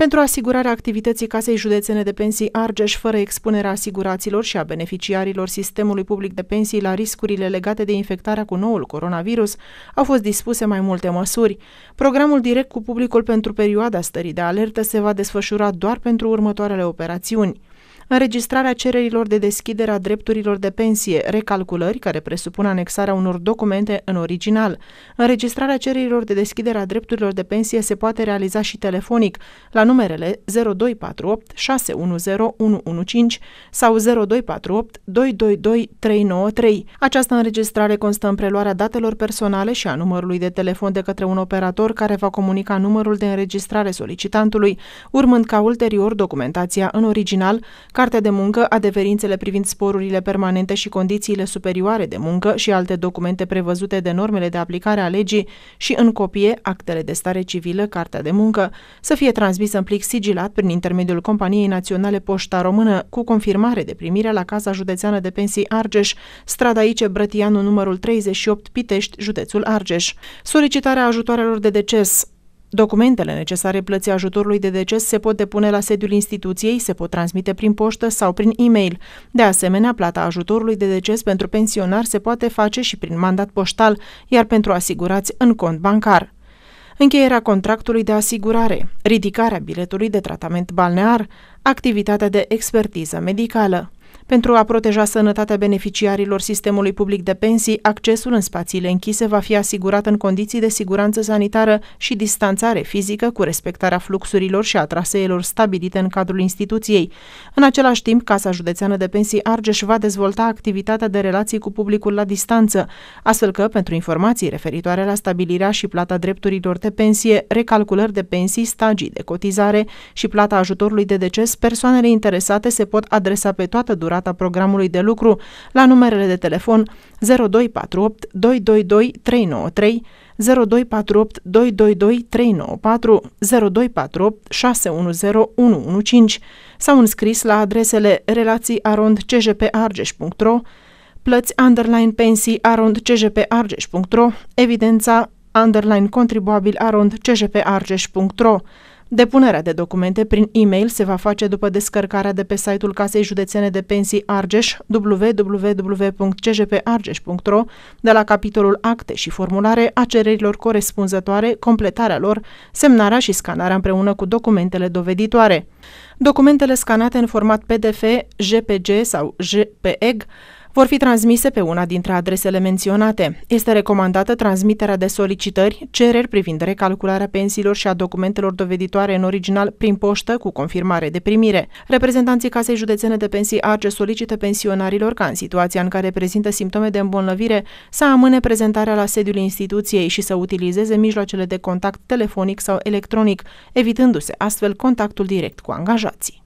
Pentru asigurarea activității Casei Județene de Pensii Argeș fără expunerea asiguraților și a beneficiarilor sistemului public de pensii la riscurile legate de infectarea cu noul coronavirus, au fost dispuse mai multe măsuri. Programul direct cu publicul pentru perioada stării de alertă se va desfășura doar pentru următoarele operațiuni înregistrarea cererilor de deschidere a drepturilor de pensie, recalculări care presupun anexarea unor documente în original. Înregistrarea cererilor de deschidere a drepturilor de pensie se poate realiza și telefonic la numerele 0248 610115 sau 0248 222 393. Această înregistrare constă în preluarea datelor personale și a numărului de telefon de către un operator care va comunica numărul de înregistrare solicitantului, urmând ca ulterior documentația în original, ca Cartea de muncă, adeverințele privind sporurile permanente și condițiile superioare de muncă și alte documente prevăzute de normele de aplicare a legii și în copie actele de stare civilă, cartea de muncă, să fie transmisă în plic sigilat prin intermediul Companiei Naționale Poșta Română cu confirmare de primire la Casa Județeană de Pensii Argeș, strada Ice Brătianu numărul 38 Pitești, județul Argeș. Solicitarea ajutoarelor de deces Documentele necesare plății ajutorului de deces se pot depune la sediul instituției, se pot transmite prin poștă sau prin e-mail. De asemenea, plata ajutorului de deces pentru pensionar se poate face și prin mandat poștal, iar pentru asigurați în cont bancar încheierea contractului de asigurare, ridicarea biletului de tratament balnear, activitatea de expertiză medicală. Pentru a proteja sănătatea beneficiarilor sistemului public de pensii, accesul în spațiile închise va fi asigurat în condiții de siguranță sanitară și distanțare fizică cu respectarea fluxurilor și a traseelor stabilite în cadrul instituției. În același timp, Casa Județeană de Pensii Argeș va dezvolta activitatea de relații cu publicul la distanță, astfel că, pentru informații referitoare la stabilirea și plata drepturilor de pensie, recalculări de pensii, stagii de cotizare și plata ajutorului de deces, persoanele interesate se pot adresa pe toată durata programului de lucru la numerele de telefon 0248 222 393, 0248 222 394, 0248 610 sau înscris la adresele relații arond cgparges.ro, plăți underline pensii arond cgparges.ro, evidența underline contribuabil arond cgparges.ro, Depunerea de documente prin e-mail se va face după descărcarea de pe site-ul Casei Județene de Pensii Argeș www.cjpargeș.ro de la capitolul Acte și formulare a cererilor corespunzătoare, completarea lor, semnarea și scanarea împreună cu documentele doveditoare. Documentele scanate în format PDF, JPG sau JPEG vor fi transmise pe una dintre adresele menționate. Este recomandată transmiterea de solicitări, cereri privind recalcularea pensiilor și a documentelor doveditoare în original prin poștă cu confirmare de primire. Reprezentanții Casei Județene de Pensii Arce solicită pensionarilor ca în situația în care prezintă simptome de îmbolnăvire să amâne prezentarea la sediul instituției și să utilizeze mijloacele de contact telefonic sau electronic, evitându-se astfel contactul direct cu angajații.